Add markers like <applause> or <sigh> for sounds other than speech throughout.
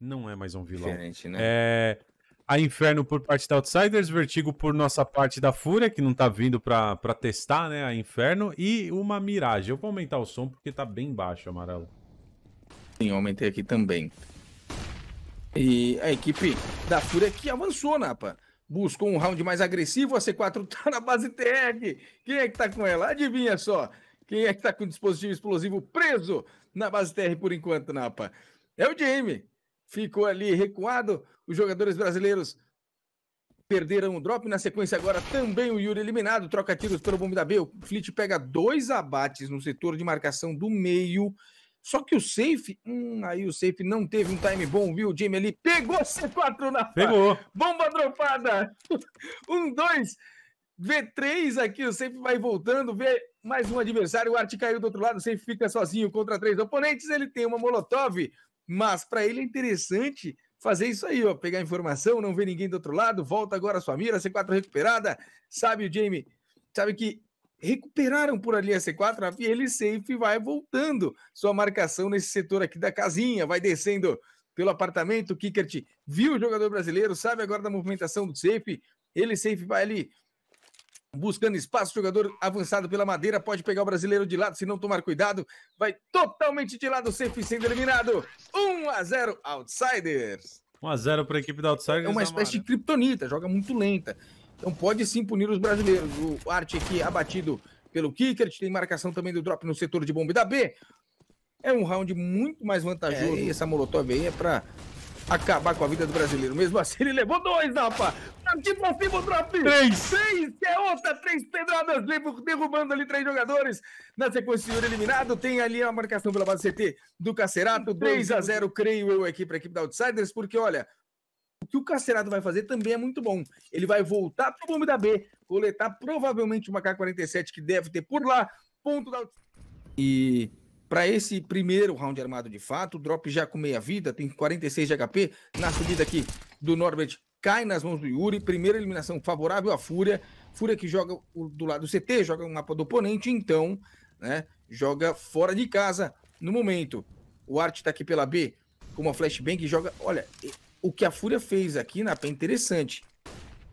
Não é mais um vilão. Diferente, né? É... A Inferno por parte da Outsiders, Vertigo por nossa parte da Fúria, que não tá vindo pra, pra testar, né? A Inferno. E uma Mirage. Eu vou aumentar o som porque tá bem baixo, amarelo. Sim, eu aumentei aqui também. E a equipe da Fúria que avançou, Napa. Né, Buscou um round mais agressivo. A C4 <laughs> tá na base TR. Quem é que tá com ela? Adivinha só. Quem é que tá com o dispositivo explosivo preso na base TR por enquanto, Napa? Né, é o Jamie ficou ali recuado. Os jogadores brasileiros perderam o drop. Na sequência, agora também o Yuri eliminado. Troca tiros pelo bombe da B. O Flit pega dois abates no setor de marcação do meio. Só que o safe, hum, aí o safe não teve um time bom, viu? O Jimmy ali pegou C4 na Pegou. Bomba dropada. <laughs> um, dois. V3 aqui, o safe vai voltando, vê mais um adversário, o Art caiu do outro lado, o safe fica sozinho contra três oponentes, ele tem uma Molotov, mas para ele é interessante fazer isso aí, ó, pegar informação, não ver ninguém do outro lado, volta agora a sua mira, C4 recuperada, sabe o Jamie, sabe que recuperaram por ali a C4, e ele sempre vai voltando sua marcação nesse setor aqui da casinha, vai descendo pelo apartamento, o Kickert viu o jogador brasileiro, sabe agora da movimentação do safe, ele safe vai ali buscando espaço, jogador avançado pela madeira, pode pegar o brasileiro de lado, se não tomar cuidado, vai totalmente de lado, sempre sendo eliminado. 1 a 0 Outsiders. 1 a 0 para a equipe da Outsiders. É uma espécie de criptonita, joga muito lenta. Então pode sim punir os brasileiros. O Arte aqui abatido pelo Kicker, tem marcação também do drop no setor de bomba da B. É um round muito mais é, vantajoso. É, e essa Molotov aí é para acabar com a vida do brasileiro. Mesmo assim, ele levou dois, rapaz. drop. Três. Seis, é outra. Três pedradas, derrubando ali três jogadores. Na sequência, o senhor eliminado. Tem ali a marcação pela base CT do Cacerato. 3 a 0 creio eu, aqui para a equipe da Outsiders, porque olha, o que o Cacerato vai fazer também é muito bom. Ele vai voltar pro nome da B, coletar provavelmente uma K-47 que deve ter por lá. Ponto da Outsiders. E para esse primeiro round armado de fato, o drop já com meia vida, tem 46 de HP. Na subida aqui do Norbert, cai nas mãos do Yuri. Primeira eliminação favorável à Fúria. Fúria que joga do lado do CT, joga o mapa do oponente, então, né? Joga fora de casa no momento. O Art tá aqui pela B com uma flashbang e joga. Olha, o que a Fúria fez aqui na P é interessante.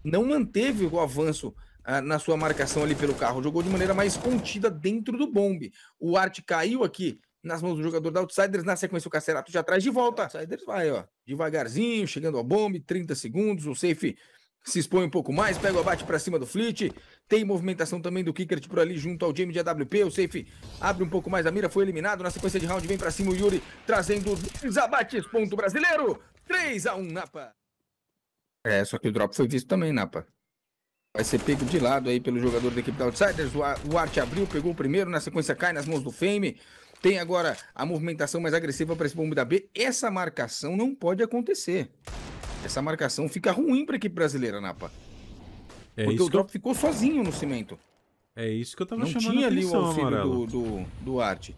Não manteve o avanço ah, na sua marcação ali pelo carro. Jogou de maneira mais contida dentro do bombe. O Arte caiu aqui nas mãos do jogador da Outsiders. Na sequência, o Cacerato já traz de volta. O Outsiders vai, ó, devagarzinho, chegando ao bombe, 30 segundos. O safe se expõe um pouco mais, pega o abate para cima do Fleet. Tem movimentação também do Kickert por ali junto ao Jamie de AWP. O safe abre um pouco mais a mira, foi eliminado. Na sequência de round, vem para cima o Yuri, trazendo os abates. Ponto brasileiro, 3 a 1 Napa. É, só que o drop foi visto também, Napa. Vai ser pego de lado aí pelo jogador da equipe da Outsiders. O Arte abriu, pegou o primeiro, na sequência cai nas mãos do Fame. Tem agora a movimentação mais agressiva para esse bombe da B. Essa marcação não pode acontecer. Essa marcação fica ruim para a equipe brasileira, Napa. É Porque o Drop eu... ficou sozinho no cimento. É isso que eu tava não chamando Não tinha ali o auxílio do, do, do Arte.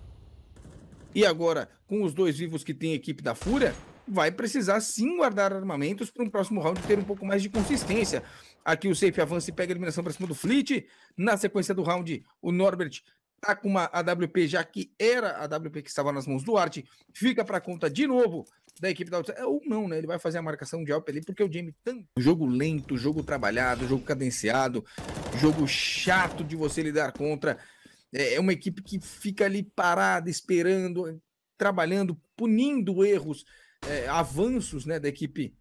E agora, com os dois vivos que tem a equipe da Fúria, vai precisar sim guardar armamentos para um próximo round ter um pouco mais de consistência. Aqui o Safe avança e pega a eliminação para cima do Fleet. Na sequência do round, o Norbert tá com uma AWP, já que era a AWP que estava nas mãos do Art. Fica para conta de novo da equipe da Outside. É ou não, né? Ele vai fazer a marcação de Alp ali, porque o Jamie tanto. Jogo lento, jogo trabalhado, jogo cadenciado, jogo chato de você lidar contra. É, é uma equipe que fica ali parada, esperando, trabalhando, punindo erros, é, avanços né, da equipe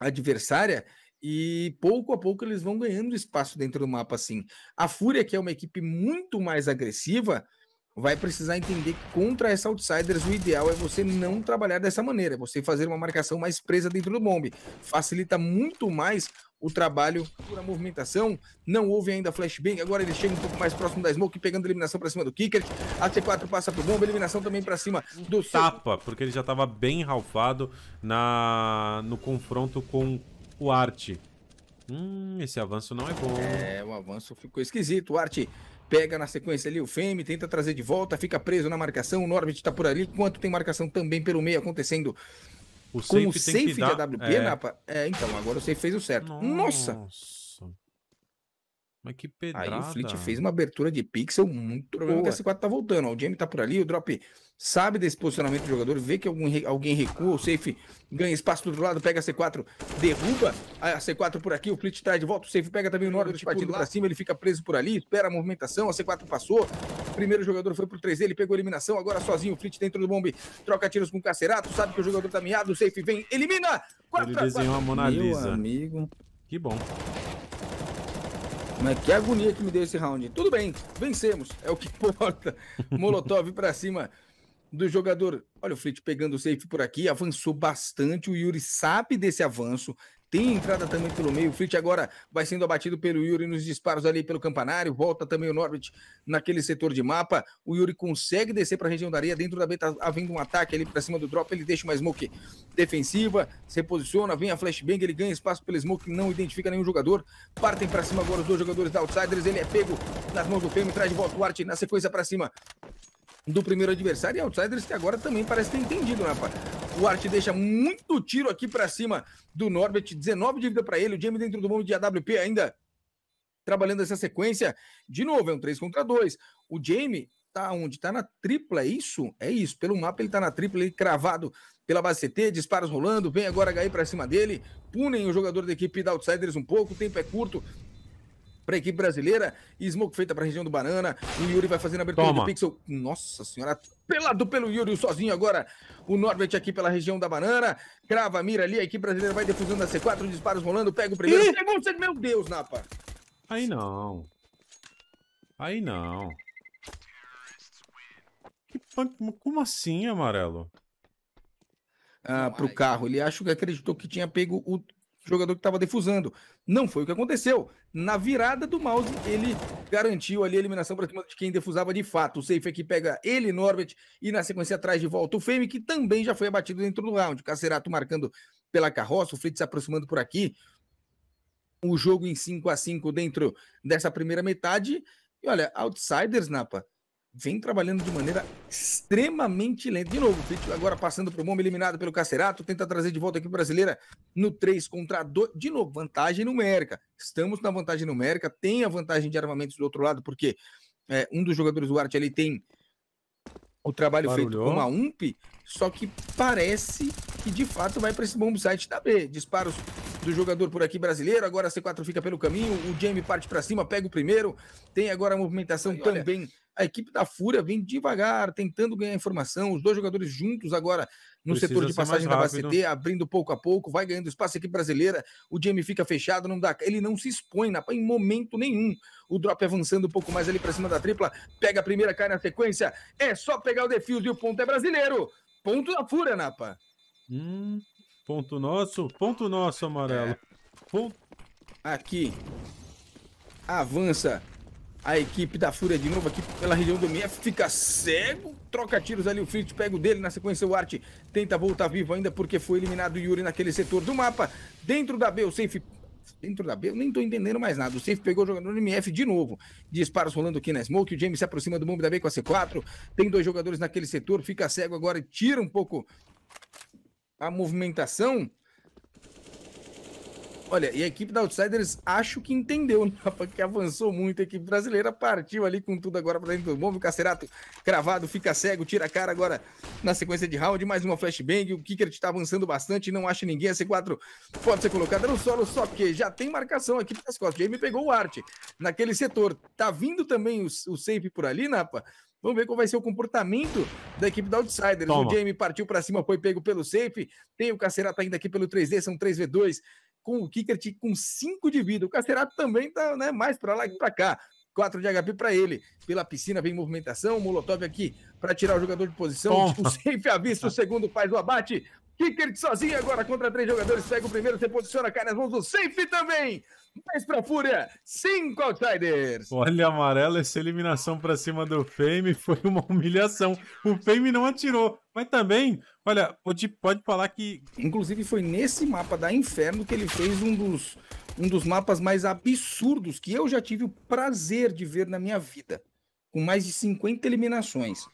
adversária e pouco a pouco eles vão ganhando espaço dentro do mapa, assim. A Fúria, que é uma equipe muito mais agressiva, vai precisar entender que contra essa Outsiders o ideal é você não trabalhar dessa maneira, é você fazer uma marcação mais presa dentro do bombe. Facilita muito mais o trabalho por a movimentação. Não houve ainda flashbang, agora ele chega um pouco mais próximo da Smoke, pegando eliminação para cima do Kicker. A T4 passa pro bombe eliminação também para cima do... Tapa, porque ele já estava bem ralfado na... no confronto com o Arte. Hum, esse avanço não é bom. É, o avanço ficou esquisito. O Arte pega na sequência ali o Femi tenta trazer de volta, fica preso na marcação. O Norbit tá por ali, enquanto tem marcação também pelo meio acontecendo. O com o safe de dar... AWP, é... Napa? Né, é, então, agora o safe fez o certo. Nossa! Nossa. Mas que pedrada. Aí o Flit fez uma abertura de pixel muito boa. O S4 tá voltando, ó. O Jamie tá por ali, o drop sabe desse posicionamento do jogador, vê que algum, alguém recua, o safe ganha espaço do outro lado, pega a C4, derruba a C4 por aqui, o Flit traz de volta, o safe pega também o Norbit partindo lá. pra cima, ele fica preso por ali, espera a movimentação, a C4 passou, primeiro jogador foi pro 3 ele pegou a eliminação, agora sozinho o Flit dentro do bombe, troca tiros com o Cacerato, sabe que o jogador tá miado, o safe vem, elimina! 4 ele desenhou a Mona Lisa. Meu amigo. Que bom. Mas que agonia que me deu esse round. Tudo bem, vencemos, é o que <laughs> importa. Molotov pra cima do jogador. Olha o Fleet pegando o safe por aqui, avançou bastante. O Yuri sabe desse avanço, tem entrada também pelo meio. O Fleet agora vai sendo abatido pelo Yuri nos disparos ali pelo campanário. Volta também o Norbit naquele setor de mapa. O Yuri consegue descer para a região da areia. Dentro da B tá havendo um ataque ali para cima do drop. Ele deixa uma smoke defensiva, se posiciona, vem a flashbang. Ele ganha espaço pelo smoke, não identifica nenhum jogador. Partem para cima agora os dois jogadores da Outsiders. Ele é pego nas mãos do Fêmea, traz de volta o Art na sequência para cima do primeiro adversário e Outsiders que agora também parece ter entendido, né, rapaz? O Art deixa muito tiro aqui para cima do Norbert, 19 de vida para ele, o Jamie dentro do mundo de AWP ainda trabalhando essa sequência. De novo, é um 3 contra 2. O Jamie tá onde? Tá na tripla, é isso? É isso, pelo mapa ele tá na tripla, ele cravado pela base CT, disparos rolando, vem agora HI para cima dele, punem o jogador da equipe da Outsiders um pouco, o tempo é curto, para a equipe brasileira. Smoke feita para a região do Banana. O Yuri vai fazendo a abertura Toma. do Pixel. Nossa senhora, pelado pelo Yuri sozinho agora. O Norbert aqui pela região da Banana. Crava, mira ali. A equipe brasileira vai defusando a C4. Disparos rolando. Pega o primeiro. segundo Meu Deus, Napa. Aí não. Aí não. Que punk... Como assim, amarelo? Ah, pro carro. Ele acho que acreditou que tinha pego o jogador que estava defusando. Não foi o que aconteceu. Na virada do mouse, ele garantiu ali a eliminação para cima de quem defusava de fato. O safe aqui pega ele, Norbert, e na sequência atrás de volta o Fame, que também já foi abatido dentro do round. O Cacerato marcando pela carroça, o Fritz se aproximando por aqui. O jogo em 5 a 5 dentro dessa primeira metade. E olha, outsiders, Napa vem trabalhando de maneira extremamente lenta. De novo, o agora passando para o Momo, eliminado pelo Cacerato, tenta trazer de volta aqui o Brasileira no 3 contra 2. De novo, vantagem numérica. Estamos na vantagem numérica, tem a vantagem de armamentos do outro lado, porque é, um dos jogadores do Arte ali tem o trabalho Barulhou. feito com a UMP, só que parece que de fato vai para esse bomb site da B. Disparos do jogador por aqui brasileiro, agora C4 fica pelo caminho, o Jamie parte para cima, pega o primeiro, tem agora a movimentação Aí, também olha a equipe da Fúria vem devagar, tentando ganhar informação, os dois jogadores juntos agora no Precisa setor de passagem da BCT, abrindo pouco a pouco, vai ganhando espaço a equipe brasileira, o Jamie fica fechado, não dá, ele não se expõe na, em momento nenhum. O drop avançando um pouco mais ali para cima da tripla, pega a primeira, cai na sequência, é só pegar o defuse e o ponto é brasileiro. Ponto da Fúria, Napa. Hum, ponto nosso, ponto nosso, amarelo. É. Ponto... Aqui avança a equipe da Fúria de novo aqui pela região do mf fica cego, troca tiros ali, o Fritz pega o dele, na sequência o Art tenta voltar vivo ainda porque foi eliminado o Yuri naquele setor do mapa. Dentro da B, o Safe dentro da B, eu nem tô entendendo mais nada. O Safe pegou o jogador do MF de novo. Disparos rolando aqui na Smoke. O James se aproxima do bombe da B com a C4. Tem dois jogadores naquele setor, fica cego agora e tira um pouco a movimentação. Olha, e a equipe da Outsiders acho que entendeu, né? <laughs> que avançou muito. A equipe brasileira partiu ali com tudo agora para dentro do bombe. O Cacerato cravado, fica cego, tira a cara agora na sequência de round. Mais uma flashbang. O Kicker está avançando bastante, não acha ninguém. A C4 pode ser colocada no solo, só que já tem marcação aqui das costas. Jamie pegou o Arte naquele setor. Tá vindo também o, o safe por ali, Napa. Vamos ver qual vai ser o comportamento da equipe da Outsiders. Toma. O Jamie partiu para cima, foi pego pelo safe. Tem o Cacerato ainda aqui pelo 3D, são 3v2 com o Kickert com 5 de vida. O Cacerato também tá né, mais para lá que para cá. 4 de HP para ele. Pela piscina vem movimentação. Molotov aqui para tirar o jogador de posição. O safe avista, o segundo faz o abate. Kickert sozinho agora contra três jogadores. Pega o primeiro, se posiciona, cai nas mãos do safe também. 3 pra Fúria, 5 Outsiders. Olha, amarelo, essa eliminação pra cima do Fame foi uma humilhação. O Fame não atirou, mas também, olha, pode, pode falar que. Inclusive, foi nesse mapa da Inferno que ele fez um dos, um dos mapas mais absurdos que eu já tive o prazer de ver na minha vida. Com mais de 50 eliminações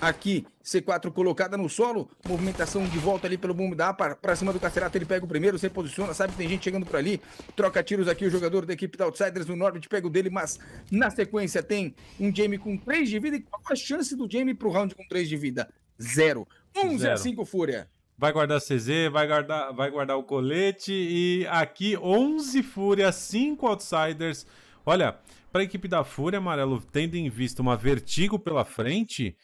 aqui, C4 colocada no solo, movimentação de volta ali pelo bombe da A para cima do Cacerato, ele pega o primeiro, se posiciona, sabe que tem gente chegando por ali, troca tiros aqui o jogador da equipe da Outsiders, o Norbit pega o dele, mas na sequência tem um Jamie com 3 de vida, e qual a chance do Jamie pro round com 3 de vida? Zero. 11 a 5 Fúria. Vai guardar CZ, vai guardar, vai guardar o colete e aqui 11 Fúria, 5 Outsiders. Olha, para a equipe da Fúria, Amarelo, tendo em vista uma vertigo pela frente,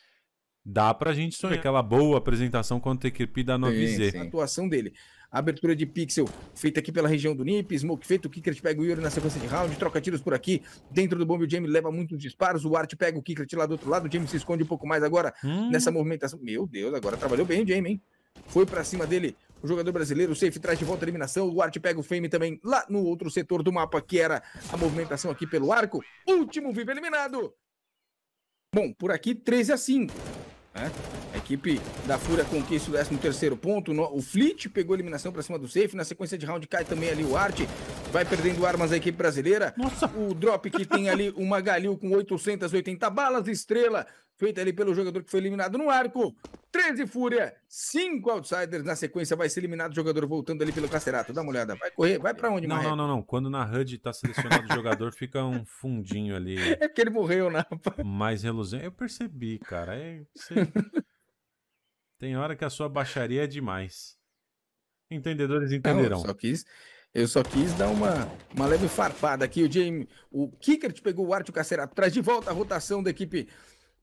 Dá pra gente ter aquela boa apresentação quanto a equipe da 9Z. A atuação dele. Abertura de pixel feita aqui pela região do NIP. Smoke feito. O Kikret pega o Yuri na sequência de round. Troca tiros por aqui. Dentro do bombe o Jamie leva muitos disparos. O Art pega o Kikret lá do outro lado. O Jamie se esconde um pouco mais agora hum. nessa movimentação. Meu Deus, agora trabalhou bem o Jamie, hein? Foi pra cima dele o jogador brasileiro, o safe traz de volta a eliminação, o Art pega o Fame também lá no outro setor do mapa, que era a movimentação aqui pelo arco. Último VIP eliminado! Bom, por aqui 13 a 5. Né? A equipe da Fúria conquista o 13 terceiro ponto. O Fleet pegou a eliminação para cima do safe. Na sequência de round cai também ali o Art. Vai perdendo armas a equipe brasileira. Nossa. O Drop que tem ali uma Galil com 880 balas. Estrela feita ali pelo jogador que foi eliminado no arco. 13 Fúria, 5 outsiders na sequência, vai ser eliminado o jogador voltando ali pelo Cacerato. Dá uma olhada, vai correr, vai para onde, Não, não, não, não, Quando na HUD tá selecionado o jogador, <laughs> fica um fundinho ali. <laughs> É porque ele morreu, né? Mais reluzente. Eu percebi, cara. É, você... <laughs> Tem hora que a sua baixaria é demais. Entendedores entenderão. Não, só quis, eu só quis dar uma, uma leve farpada aqui. O Jamie, o Kicker pegou o Arte, o Cacerato traz de volta a rotação da equipe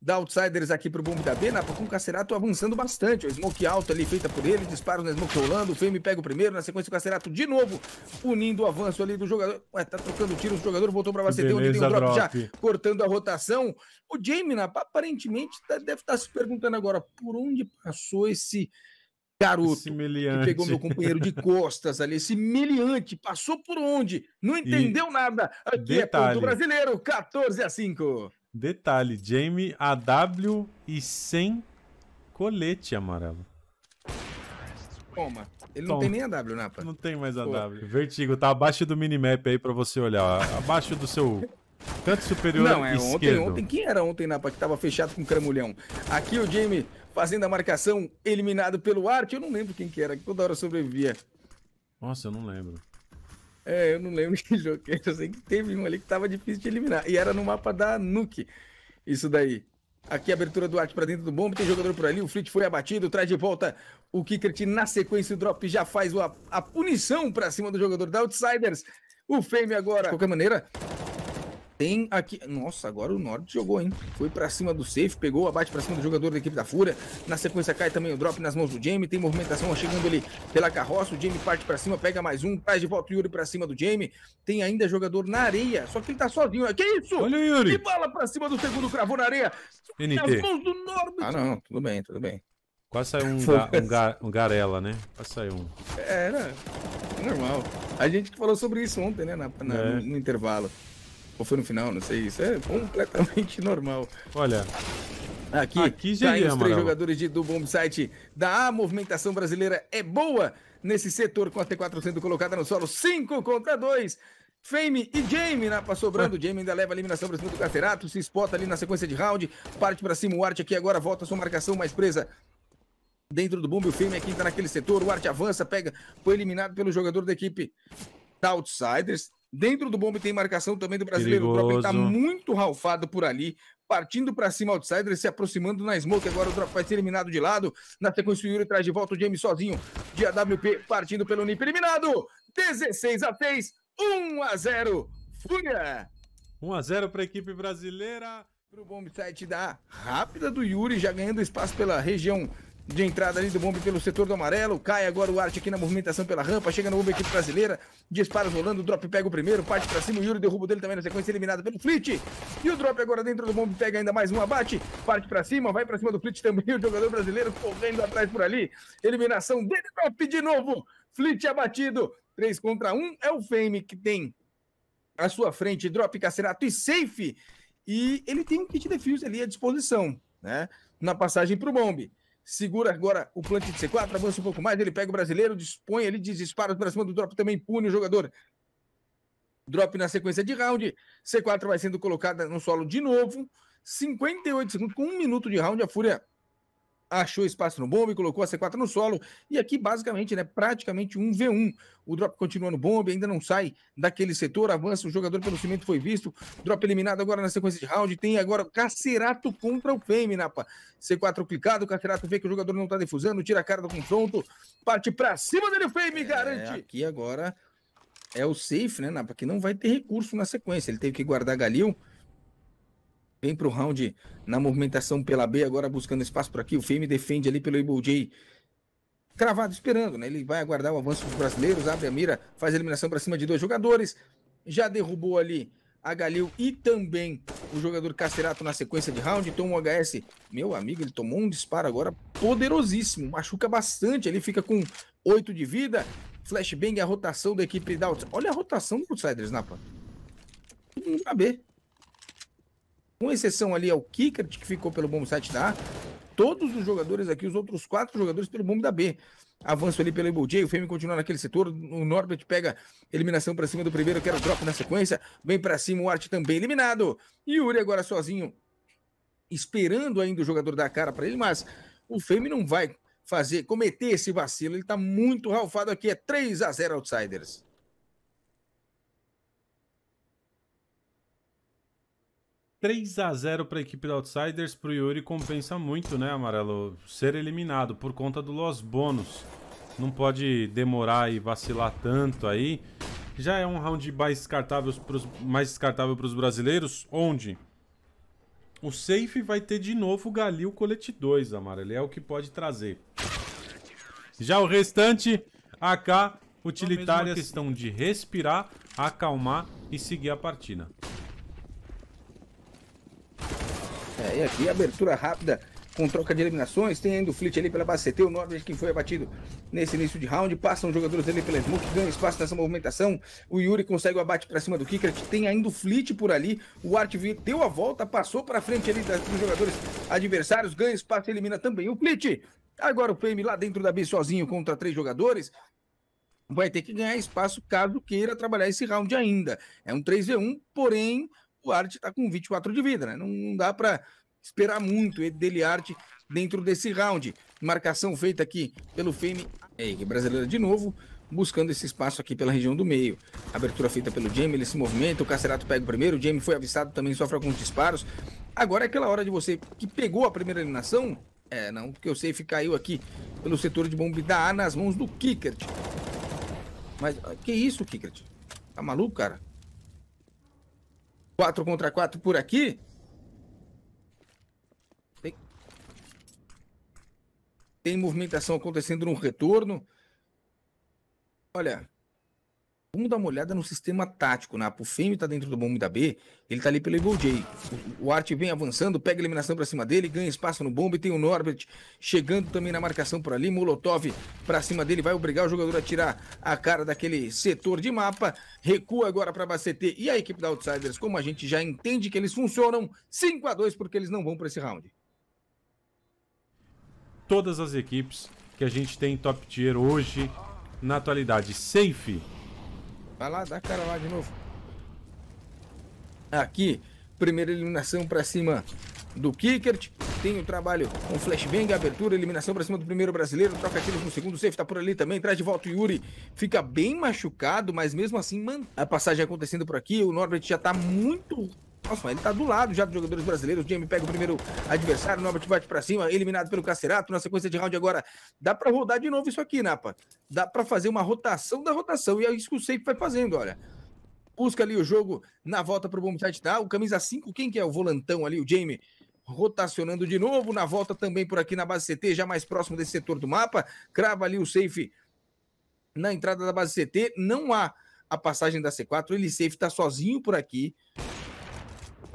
da Outsiders aqui pro bombo da B. Napa com o Cacerato avançando bastante. O smoke alto ali feita por ele, disparo na smoke rolando. O Fame pega o primeiro, na sequência o Cacerato de novo, unindo o avanço ali do jogador. Ué, tá trocando tiro, o jogador voltou pra você, onde tem o um drop, drop, já, cortando a rotação. O Jamie Napa aparentemente tá, deve estar tá se perguntando agora por onde passou esse garoto que pegou meu companheiro de costas ali, esse miliante, passou por onde? Não entendeu e nada. Aqui detalhe. é ponto brasileiro, 14 a 5. Detalhe, Jamie AW e sem colete amarelo. Toma. Ele Toma. não tem nem AW, Napa. Né, não tem mais AW. Pô. Vertigo, tá abaixo do minimap aí pra você olhar. Abaixo do seu canto superior Não, é esquerdo. ontem, ontem. Quem era ontem, Napa, né, que tava fechado com cramulhão? Aqui o Jamie fazendo a marcação, eliminado pelo Art. Eu não lembro quem que era, que toda hora sobrevivia. Nossa, eu não lembro. É, eu não lembro que jogo que Eu sei que teve um ali que tava difícil de eliminar. E era no mapa da Nuke. Isso daí. Aqui a abertura do Arte para dentro do bombe, tem jogador por ali, o fleet foi abatido, traz de volta o Kickert. na sequência, o drop já faz a, a punição para cima do jogador da Outsiders. O Fame agora, de qualquer maneira, tem aqui. Nossa, agora o Nord jogou, hein? Foi para cima do safe, pegou abate para cima do jogador da equipe da Fúria. Na sequência cai também o drop nas mãos do Jamie. Tem movimentação chegando ali pela carroça. O Jamie parte para cima, pega mais um, traz de volta o Yuri para cima do Jamie. Tem ainda jogador na areia, só que ele tá sozinho. Que isso? Olha o Yuri! Que bala para cima do segundo, cravou na areia. NT. Nas mãos do Nord. Ah, não, tudo bem, tudo bem. Quase saiu um, <laughs> ga, um, ga, um, garela, né? Quase saiu um. Era é, né? normal. A gente que falou sobre isso ontem, né? Na, na, é. no, no intervalo. Ou foi no final, não sei. Isso é completamente <laughs> normal. Olha. Aqui, aqui já caem é, os três jogadores de, do Bomb Site da A. Movimentação brasileira é boa nesse setor com a T4 sendo colocada no solo. 5 contra 2. Fame e Jamie na né? sobrando. <laughs> Jamie ainda leva a eliminação para cima do Caterato. Se spota ali na sequência de round. Parte para cima. O Art aqui agora volta a sua marcação mais presa dentro do bombe. O Fame aqui é está naquele setor. O Art avança, pega. Foi eliminado pelo jogador da equipe da Outsiders. Dentro do bombe tem marcação também do brasileiro. Tá Perigoso. O drop está muito ralfado por ali. Partindo para cima, outsider se aproximando na smoke. Agora o drop vai ser eliminado de lado. Na sequência, o Yuri traz de volta o James sozinho. De AWP partindo pelo Nip. Eliminado! 16 a 3, 1 a 0. Fúria! 1 a 0 para a equipe brasileira. Para o bombe site da rápida do Yuri, já ganhando espaço pela região de entrada ali do bombe pelo setor do amarelo. Cai agora o Arte aqui na movimentação pela rampa. Chega no bombe equipe brasileira. Disparos rolando. O Drop pega o primeiro. Parte pra cima. O Yuri derruba dele também na sequência. Eliminado pelo Flit. E o Drop agora dentro do bombe pega ainda mais um abate. Parte pra cima. Vai pra cima do Flit também. <laughs> O jogador brasileiro correndo atrás por ali. Eliminação dele. Drop de novo. Flit abatido. 3 contra 1. É o Fame que tem a sua frente. Drop, Cacerato e Safe. E ele tem um kit defuse ali à disposição. Né? Na passagem pro bombe segura agora o plant de C4, avança um pouco mais, ele pega o brasileiro, dispõe ele dispara para cima do drop, também pune o jogador. Drop na sequência de round, C4 vai sendo colocada no solo de novo, 58 segundos, com um minuto de round, a Fúria achou espaço no bombe, colocou a C4 no solo, e aqui basicamente, né, praticamente um V1. O drop continua no bombe, ainda não sai daquele setor, avança o jogador pelo cimento, foi visto, drop eliminado agora na sequência de round, tem agora Cacerato contra o Fame, Napa. Né, C4 clicado, Cacerato vê que o jogador não tá defusando, tira a cara do confronto, parte pra cima dele, Fame, é, garante! Aqui agora é o safe, né, Napa, que não vai ter recurso na sequência, ele teve que guardar Galil, Vem pro round na movimentação pela B, agora buscando espaço por aqui. O Fame defende ali pelo Able J. Cravado, esperando, né? Ele vai aguardar o avanço dos brasileiros, abre a mira, faz a eliminação para cima de dois jogadores. Já derrubou ali a Galil e também o jogador Cacerato na sequência de round. Toma um HS. Meu amigo, ele tomou um disparo agora poderosíssimo. Machuca bastante. Ele fica com 8 de vida. Flashbang a rotação da equipe da Olha a rotação do Outsiders, Napa. Tudo pra B com exceção ali ao Kickert, que ficou pelo bombo 7 da A, todos os jogadores aqui, os outros quatro jogadores pelo bombo da B. Avanço ali pelo Able o Fêmea continua naquele setor, o Norbert pega eliminação para cima do primeiro, quer o drop na sequência, vem para cima, o Art também eliminado. e Yuri agora sozinho, esperando ainda o jogador dar a cara para ele, mas o Fêmea não vai fazer, cometer esse vacilo, ele está muito ralfado aqui, é 3 a 0 Outsiders. 3 a 0 para a equipe do Outsiders, para o Yuri compensa muito, né, Amarelo? Ser eliminado por conta do Los Bônus. Não pode demorar e vacilar tanto aí. Já é um round mais descartável para os brasileiros, onde o safe vai ter de novo o Galil Colete 2, Amarelo. É o que pode trazer. Já o restante, AK, utilitárias, questão de respirar, acalmar e seguir a partida. É, e aqui abertura rápida com troca de eliminações. Tem ainda o Flit ali pela base CT. O Norbert que foi abatido nesse início de round. Passam jogadores ali pela Smoke, ganha espaço nessa movimentação. O Yuri consegue o abate para cima do Kicker. Tem ainda o Flit por ali. O Art deu a volta, passou para frente ali dos jogadores adversários. Ganha espaço e elimina também o Flit. Agora o PM lá dentro da B sozinho contra três jogadores vai ter que ganhar espaço caso queira trabalhar esse round ainda. É um 3v1, porém o Arte está com 24 de vida, né? Não, não dá para esperar muito dele Arte dentro desse round. Marcação feita aqui pelo Femi Egg, brasileira de novo, buscando esse espaço aqui pela região do meio. Abertura feita pelo Jamie, ele se movimenta, o Cacerato pega o primeiro, o Jamie foi avistado, também sofre alguns disparos. Agora é aquela hora de você que pegou a primeira eliminação, é, não, porque o safe caiu aqui pelo setor de bombe da A nas mãos do Kickert. Mas ah, que isso, Kickert? Tá maluco, cara? 4 contra 4 por aqui. Tem, Tem movimentação acontecendo no retorno. Olha, vamos dar uma olhada no sistema tático, né? O Femi tá dentro do bombe da B, ele tá ali pelo Evil J. O, o Art vem avançando, pega a eliminação pra cima dele, ganha espaço no bombe, tem o Norbert chegando também na marcação por ali, Molotov pra cima dele, vai obrigar o jogador a tirar a cara daquele setor de mapa, recua agora pra Bacetê e a equipe da Outsiders, como a gente já entende que eles funcionam, 5 a 2 porque eles não vão para esse round. Todas as equipes que a gente tem em top tier hoje, na atualidade, safe Vai lá, dá a cara lá de novo. Aqui, primeira eliminação para cima do Kickert. Tem o trabalho com flashbang, abertura, eliminação para cima do primeiro brasileiro. Troca tiros no segundo, safe tá por ali também. Traz de volta o Yuri. Fica bem machucado, mas mesmo assim, mano, a passagem acontecendo por aqui. O Norbert já tá muito ele tá do lado já dos jogadores brasileiros. O Jamie pega o primeiro adversário, o Norbert bate pra cima, eliminado pelo Cacerato na sequência de round agora. Dá pra rodar de novo isso aqui, Napa. Dá pra fazer uma rotação da rotação. E é isso que o Safe vai fazendo, olha. Busca ali o jogo na volta pro Boom Site tá? O camisa 5, quem que é o volantão ali, o Jamie? Rotacionando de novo, na volta também por aqui na base CT, já mais próximo desse setor do mapa. Crava ali o safe na entrada da base CT. Não há a passagem da C4. Ele safe tá sozinho por aqui.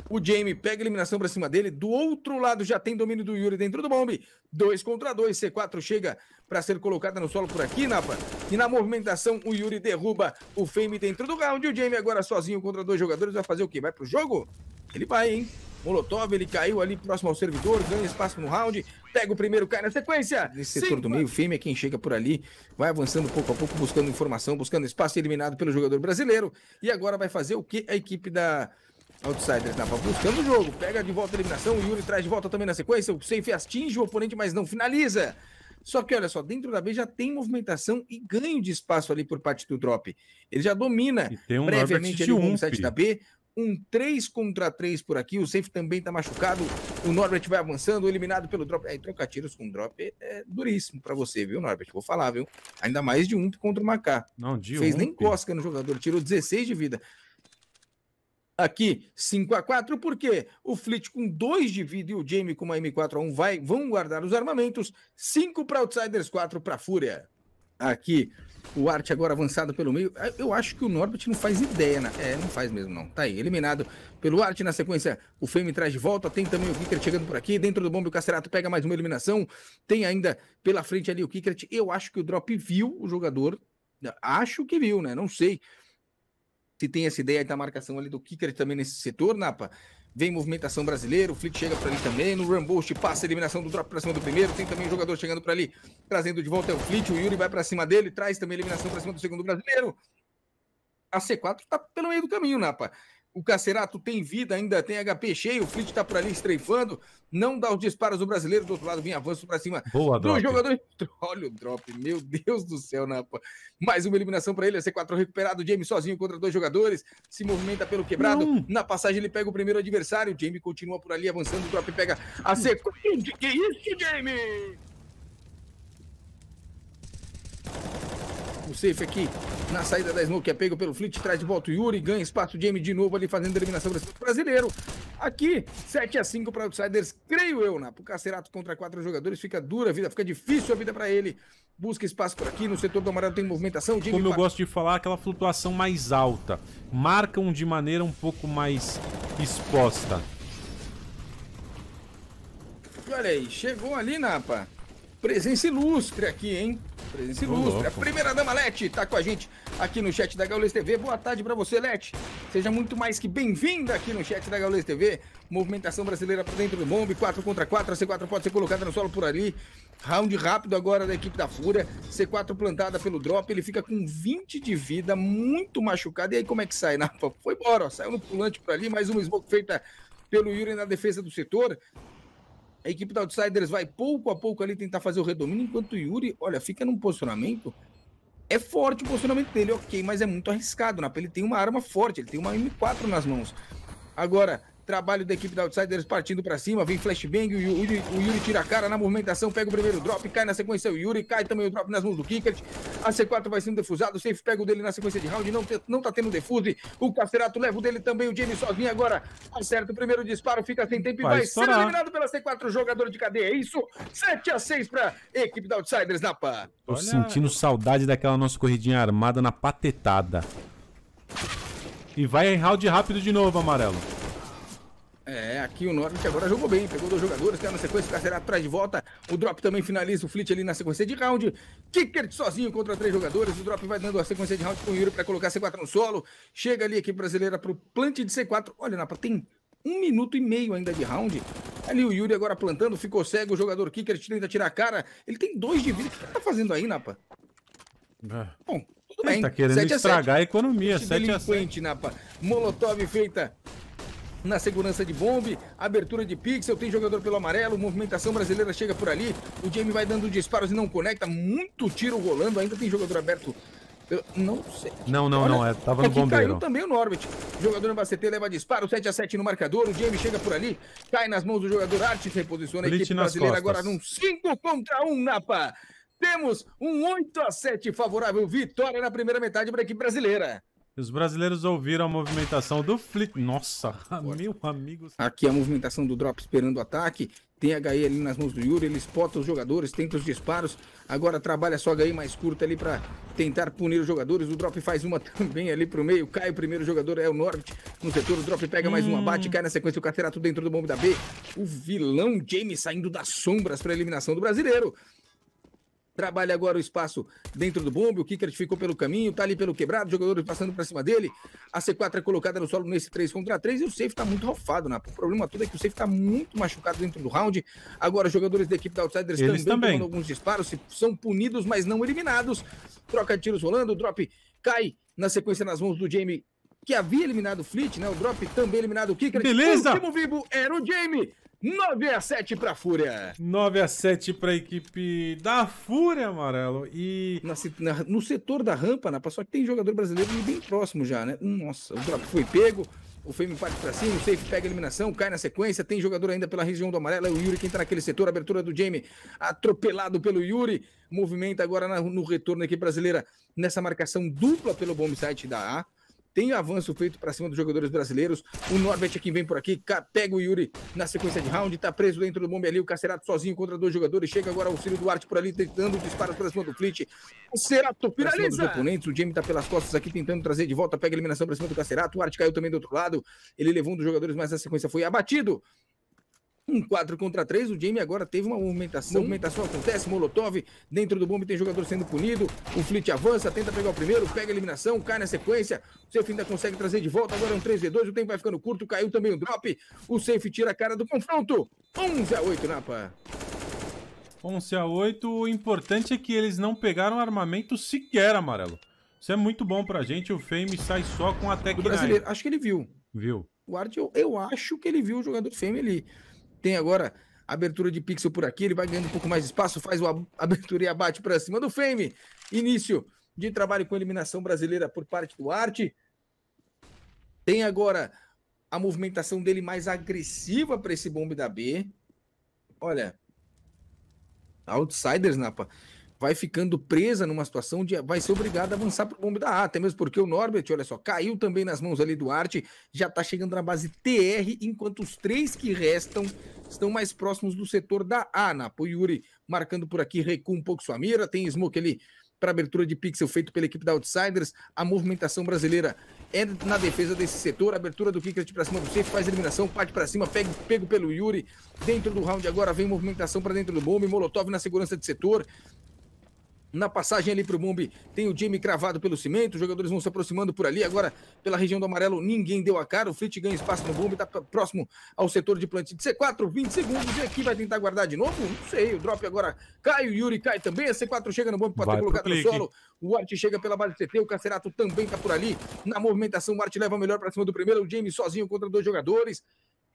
O Jamie pega a eliminação para cima dele. Do outro lado já tem domínio do Yuri dentro do bombe. Dois contra dois. C4 chega para ser colocada no solo por aqui, Napa. E na movimentação o Yuri derruba o Fame dentro do round. O Jamie agora sozinho contra dois jogadores vai fazer o quê? Vai pro jogo? Ele vai, hein? Molotov, ele caiu ali próximo ao servidor, ganha espaço no round, pega o primeiro, cai na sequência. Nesse setor do meio, Fêmea é quem chega por ali, vai avançando pouco a pouco, buscando informação, buscando espaço, eliminado pelo jogador brasileiro. E agora vai fazer o que a equipe da Outsiders estava buscando o jogo, pega de volta a eliminação, o Yuri traz de volta também na sequência, o Safe atinge o oponente, mas não finaliza. Só que olha só, dentro da B já tem movimentação e ganho de espaço ali por parte do drop. Ele já domina tem um previamente ali um 7 da B, um 3 contra 3 por aqui, o Safe também está machucado, o Norbert vai avançando, eliminado pelo drop. Aí trocar tiros com drop é duríssimo para você, viu, Norbert? Vou falar, viu? Ainda mais de um contra o Macá. Não, de Fez nem cosca no jogador, tirou 16 de vida aqui 5 a 4 porque o Fleet com 2 de vida e o Jamie com uma M4 a 1 vai, vão guardar os armamentos, 5 para Outsiders, 4 para Fúria. Aqui, o Arte agora avançado pelo meio. Ah, eu acho que o Norbert não faz ideia, né? É, não faz mesmo não. Tá aí, eliminado pelo Arte na sequência. O Fame traz de volta, tem também o Kickert chegando por aqui. Dentro do bombe o Cacerato pega mais uma eliminação. Tem ainda pela frente ali o Kickert. Eu acho que o Drop viu o jogador. Acho que viu, né? Não sei se tem essa ideia da marcação ali do Kicker também nesse setor, Napa. Vem movimentação brasileira, o Flick chega para ali também, no Rambush passa a eliminação do drop para cima do primeiro, tem também um jogador chegando para ali, trazendo de volta é o Flick, o Yuri vai para cima dele, traz também a eliminação para cima do segundo brasileiro. A C4 tá pelo meio do caminho, Napa. O Cacerato tem vida, ainda tem HP cheio. O Flit tá por ali estreifando. Não dá os disparos do brasileiro. Do outro lado vem avanço para cima. Boa, do drop. jogador. <laughs> Olha o drop. Meu Deus do céu, Napa. Mais uma eliminação para ele. A C4 recuperado. James sozinho contra dois jogadores. Se movimenta pelo quebrado. Hum. Na passagem ele pega o primeiro adversário. James continua por ali avançando. O drop pega a hum. C4. Que isso, James? pro safe aqui na saída da Smoke. É pego pelo Flit, traz de volta o Yuri, ganha espaço. Jamie de novo ali fazendo eliminação brasileiro. Aqui, 7 a 5 para Outsiders, creio eu, Napa o Cacerato contra quatro jogadores. Fica dura a vida, fica difícil a vida para ele. Busca espaço por aqui, no setor do amarelo tem movimentação. Jamie Como eu gosto de falar, aquela flutuação mais alta. Marcam de maneira um pouco mais exposta. Olha aí, chegou ali, Napa. Presença ilustre aqui, hein? Presença ilustre. A primeira dama Leti tá com a gente aqui no chat da Gaules TV. Boa tarde para você, Leti. Seja muito mais que bem-vinda aqui no chat da Gaules TV. Movimentação brasileira para dentro do bombe, 4 contra 4. A C4 pode ser colocada no solo por ali. Round rápido agora da equipe da Fúria. C4 plantada pelo drop. Ele fica com 20 de vida, muito machucado. E aí, como é que sai, Napa? Foi embora, ó. Saiu no pulante por ali. Mais uma smoke feita pelo Yuri na defesa do setor. A equipe da Outsiders vai pouco a pouco ali tentar fazer o redomínio, enquanto o Yuri, olha, fica num posicionamento. É forte o posicionamento dele, ok, mas é muito arriscado. Napa né? ele tem uma arma forte, ele tem uma M4 nas mãos. Agora, Trabalho da equipe da Outsiders partindo para cima. Vem flashbang. O Yuri, o Yuri, tira a cara na movimentação. Pega o primeiro drop. Cai na sequência o Yuri. Cai também o drop nas mãos do Kickert. A C4 vai sendo defusado. O safe pega o dele na sequência de round. Não, não tá tendo defuse. O Cacerato leva o dele também. O James sozinho agora. Acerta o primeiro disparo. Fica sem tempo e vai, vai ser eliminado pela C4. Jogador de cadeia. É isso. 7 a 6 para equipe da Outsiders na pa Tô Olha... sentindo saudade daquela nossa corridinha armada na patetada. E vai em round rápido de novo, amarelo aqui o Norte agora jogou bem, pegou dois jogadores, caiu tá na sequência, o Carcerá atrás de volta, o Drop também finaliza o Flit ali na sequência de round, Kicker sozinho contra três jogadores, o Drop vai dando a sequência de round com o Yuri para colocar C4 no solo, chega ali aqui brasileira para o plant de C4, olha Napa, tem um minuto e meio ainda de round, ali o Yuri agora plantando, ficou cego, o jogador Kicker tenta tirar a cara, ele tem dois de vida, o que ele tá fazendo aí Napa? É. Bom, tudo ele bem. Tá querendo estragar a, a economia, 7 a 7. Napa. Molotov feita na segurança de bombe, abertura de pixel, tem jogador pelo amarelo, movimentação brasileira chega por ali, o Jamie vai dando disparos e não conecta, muito tiro rolando, ainda tem jogador aberto. Eu não sei. Não, não, Olha, não, é, tava no é bombeiro. caiu também o Norbit. Jogador Ambacete leva disparo, 7x7 no marcador, o Jamie chega por ali, cai nas mãos do jogador Arte, reposiciona a Blitz equipe brasileira costas. agora num 5 contra 1, Napa. Temos um 8 a 7 favorável, vitória na primeira metade para a equipe brasileira. Os brasileiros ouviram a movimentação do Flick. Nossa, ah, meu amigo. Aqui é a movimentação do drop esperando o ataque. Tem a HE ali nas mãos do Yuri, ele spota os jogadores, tenta os disparos. Agora trabalha só a HE mais curta ali para tentar punir os jogadores. O drop faz uma <laughs> também ali pro meio. Cai o primeiro jogador, é o Norbit no setor. O drop pega mais hum. uma, bate, cai na sequência o Caterato dentro do bombe da B. O vilão James saindo das sombras para eliminação do brasileiro trabalha agora o espaço dentro do bombe, o Kicker ficou pelo caminho, tá ali pelo quebrado, jogadores passando para cima dele, a C4 é colocada no solo nesse 3 contra 3 e o safe tá muito rofado, né? O problema todo é que o safe tá muito machucado dentro do round, agora jogadores da equipe da Outsiders Eles também, também. alguns disparos, são punidos, mas não eliminados, troca de tiros rolando, o drop cai na sequência nas mãos do Jamie, que havia eliminado o Fleet, né? O drop também eliminado o Kicker. Beleza! O último vivo era o Jamie! 9 a 7 para Fúria. 9 a 7 para a equipe da Fúria, Amarelo. E na, na, no setor da rampa, na né, só que tem jogador brasileiro bem próximo já, né? Nossa, o drop foi pego. O Fêmea parte pra cima, o safe pega a eliminação, cai na sequência. Tem jogador ainda pela região do amarelo. É o Yuri que entra tá naquele setor. Abertura do Jamie, atropelado pelo Yuri. Movimenta agora na, no retorno aqui brasileira nessa marcação dupla pelo bomb site da A. Tem avanço feito para cima dos jogadores brasileiros. O Norbert é quem vem por aqui. Pega o Yuri na sequência de round. Tá preso dentro do bombe ali. O Cacerato sozinho contra dois jogadores. Chega agora o Ciro Duarte por ali, tentando disparos para cima do Flit. Cacerato cima Dos oponentes. O Jamie tá pelas costas aqui, tentando trazer de volta. Pega a eliminação para cima do Cacerato. O Arte caiu também do outro lado. Ele levou um dos jogadores, mas a sequência foi abatido um 4 contra 3. O Jamie agora teve uma movimentação. Movimentação acontece, Molotov dentro do bombe tem jogador sendo punido. O Flit avança, tenta pegar o primeiro, pega a eliminação, cai na sequência. O Safe ainda consegue trazer de volta. Agora é um 3v2, o tempo vai ficando curto, caiu também o drop. O Safe tira a cara do confronto. 11 a 8, Napa. 11 a 8, o importante é que eles não pegaram armamento sequer, Amarelo. Isso é muito bom pra gente, o Fame sai só com a Tech Brasileiro, acho que ele viu. Viu. O Art, eu, eu acho que ele viu o jogador Fame ali. Tem agora abertura de pixel por aqui, ele vai ganhando um pouco mais de espaço, faz o <laughs> abertura e abate para cima do Fame. Início de trabalho com eliminação brasileira por parte do Arte. Tem agora a movimentação dele mais agressiva para esse bombe da B. Olha, outsiders, Napa vai ficando presa numa situação de vai ser obrigada a avançar para o bombe da A, até mesmo porque o Norbert, olha só, caiu também nas mãos ali do Arte, já está chegando na base TR, enquanto os três que restam estão mais próximos do setor da A. Napo Yuri marcando por aqui, recua um pouco sua mira, tem Smoke ali para abertura de pixel feito pela equipe da Outsiders. A movimentação brasileira é na defesa desse setor. abertura do Kickert para cima do safe, faz eliminação, parte para cima, pega, pego pelo Yuri. Dentro do round agora vem movimentação para dentro do bombe, Molotov na segurança de setor na passagem ali para o Mumbi, tem o Jimmy cravado pelo cimento, os jogadores vão se aproximando por ali, agora pela região do amarelo, ninguém deu a cara, o Flit ganha espaço no bumbi está próximo ao setor de plantio de C4, 20 segundos, e aqui vai tentar guardar de novo, não sei, o drop agora cai, o Yuri cai também, a C4 chega no bumbi para ter colocado no solo, o Art chega pela base CT, o Cacerato também está por ali, na movimentação o Art leva o melhor para cima do primeiro, o James sozinho contra dois jogadores,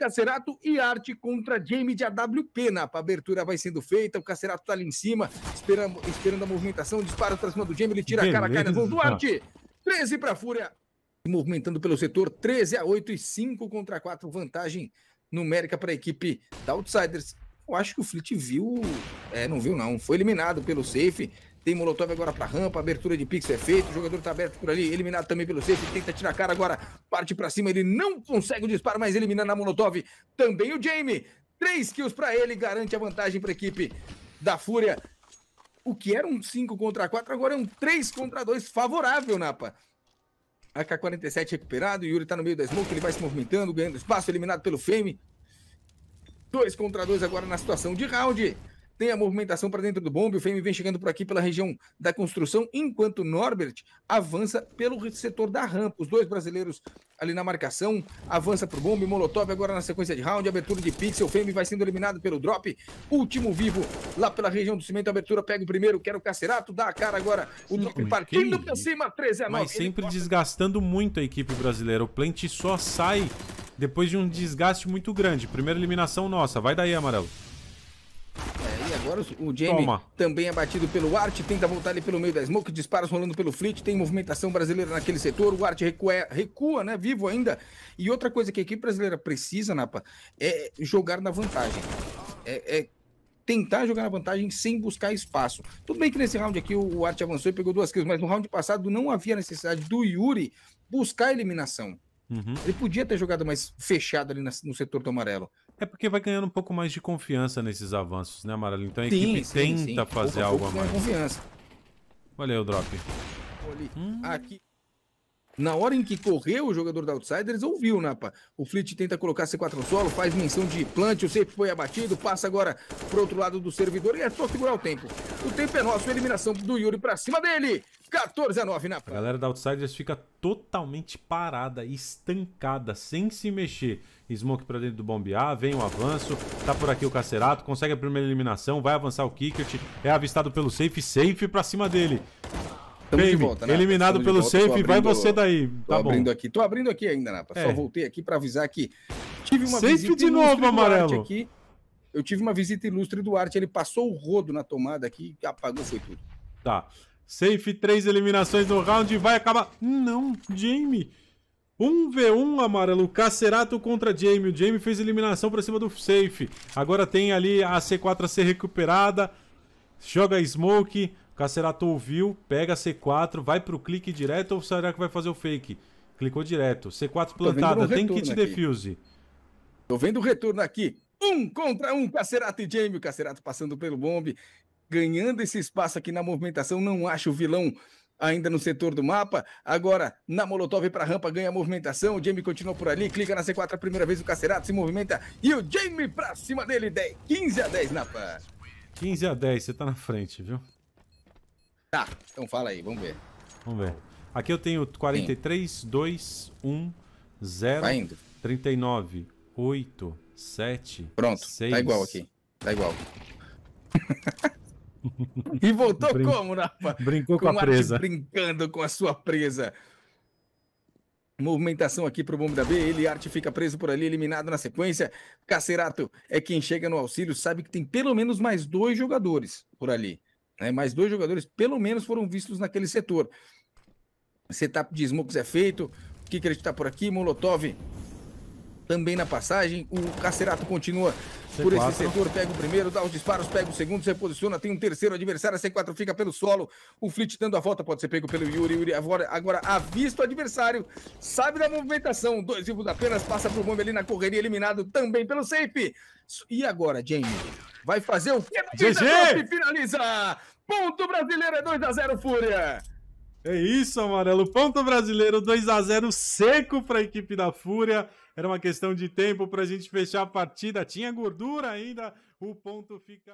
Cacerato e Arte contra Jamie de AWP. Pena. A abertura vai sendo feita, o Cacerato tá ali em cima, esperando, esperando a movimentação, dispara pra cima do Jamie, ele tira Beleza. a cara, cai nas mãos do Arte. 13 pra Fúria, movimentando pelo setor, 13 a 8 e 5 contra 4, vantagem numérica para a equipe da Outsiders. Eu acho que o Fleet viu, é, não viu não, foi eliminado pelo Safe, tem Molotov agora pra rampa, abertura de Pix é feita, o jogador tá aberto por ali, eliminado também pelo safety, tenta tirar a cara agora, parte pra cima, ele não consegue o disparo, mas elimina na Molotov também o Jamie. Três kills pra ele, garante a vantagem pra equipe da Fúria. O que era um 5 contra 4, agora é um 3 contra 2, favorável, Napa. AK-47 recuperado, Yuri tá no meio da smoke, ele vai se movimentando, ganhando espaço, eliminado pelo Fame. 2 contra 2 agora na situação de round tem a movimentação para dentro do bombe. O Fêmea vem chegando por aqui pela região da construção, enquanto Norbert avança pelo setor da rampa. Os dois brasileiros ali na marcação avança para o bombe. Molotov agora na sequência de round, abertura de pixel. O Fêmea vai sendo eliminado pelo drop. Último vivo lá pela região do cimento. Abertura pega o primeiro, quero o Cacerato, dá a cara agora. O Sim, drop partindo que... para cima, 13 a 9. Mas sempre Ele... desgastando muito a equipe brasileira. O plant só sai depois de um desgaste muito grande. Primeira eliminação nossa. Vai daí, Amarelo. Agora o Jamie Toma. também é batido pelo Art, tenta voltar ali pelo meio da Smoke, disparos rolando pelo Fleet, tem movimentação brasileira naquele setor, o Art recua, recua, né, vivo ainda. E outra coisa que a equipe brasileira precisa, Napa, é jogar na vantagem. é, é tentar jogar na vantagem sem buscar espaço. Tudo bem que nesse round aqui o Arte avançou e pegou duas kills, mas no round passado não havia necessidade do Yuri buscar a eliminação. Uhum. Ele podia ter jogado mais fechado ali no setor do amarelo. É porque vai ganhando um pouco mais de confiança nesses avanços, né, Amarelo? Então a sim, equipe sim, tenta sim. fazer pouco, algo pouco a mais. confiança. Olha aí o drop. Hum. Aqui. Na hora em que correu o jogador da Outsiders, ouviu, Napa. Né, o Flit tenta colocar C4 no solo, faz menção de plant, o safe foi abatido, passa agora pro outro lado do servidor e é só segurar o tempo. O tempo é nosso, eliminação do Yuri pra cima dele. 14 a 9, Napa. Né, a galera da Outsiders fica totalmente parada, estancada, sem se mexer. Smoke pra dentro do bombear, vem o avanço, tá por aqui o Cacerato, consegue a primeira eliminação, vai avançar o Kickert, é avistado pelo safe, safe pra cima dele. Estamos Baby, de volta, né, Eliminado pelo safe, abrindo, vai você daí. Tá tô bom. abrindo aqui. Tô abrindo aqui ainda, Napa. É. Só voltei aqui para avisar que tive uma safe visita de novo, amarelo. Aqui. Eu tive uma visita ilustre do Arte, ele passou o rodo na tomada aqui, apagou foi tudo. Tá. Safe, três eliminações no round, vai acabar. Não, Jamie. 1v1, amarelo, Cacerato contra Jamie. O Jamie fez eliminação para cima do safe. Agora tem ali a C4 a ser recuperada. Joga Smoke. Cacerato ouviu, pega C4, vai pro clique direto ou será que vai fazer o fake? Clicou direto. C4 plantada, tem kit aqui. defuse. Tô vendo o retorno aqui. Um contra um, Cacerato e Jamie. O Cacerato passando pelo bombe, ganhando esse espaço aqui na movimentação. Não acho o vilão ainda no setor do mapa. Agora, na Molotov para a rampa, ganha a movimentação. O Jamie continua por ali, clica na C4 a primeira vez, o Cacerato se movimenta. E o Jamie para cima dele, 10, 15 a 10, Napa. 15 a 10, você tá na frente, viu? Tá, então fala aí, vamos ver. Vamos ver. Aqui eu tenho 43, Sim. 2, 1, 0, tá indo. 39, 8, 7, Pronto, 6. tá igual aqui. Tá igual. <laughs> e voltou Brin... como, Rafa? Brincou com, com a presa. Brincando com a sua presa. Movimentação aqui pro o Bomba da B, ele arte fica preso por ali, eliminado na sequência. Cacerato é quem chega no auxílio, sabe que tem pelo menos mais dois jogadores por ali. Né? Mas dois jogadores, pelo menos, foram vistos naquele setor. Setup de smokes é feito, O Kicker está por aqui, Molotov também na passagem. O Cacerato continua C4. por esse setor, pega o primeiro, dá os disparos, pega o segundo, se posiciona, tem um terceiro adversário, a C4 fica pelo solo, o Flit dando a volta, pode ser pego pelo Yuri, Yuri agora, agora avista o adversário, sabe da movimentação, dois vivos apenas, passa pro bombe ali na correria, eliminado também pelo safe. E agora, Jamie? Vai fazer o que? GG! Finaliza! Ponto brasileiro é 2x0, Fúria! É isso, Amarelo. Ponto brasileiro 2 a 0 seco para a equipe da Fúria. Era uma questão de tempo para a gente fechar a partida. Tinha gordura ainda. O ponto fica.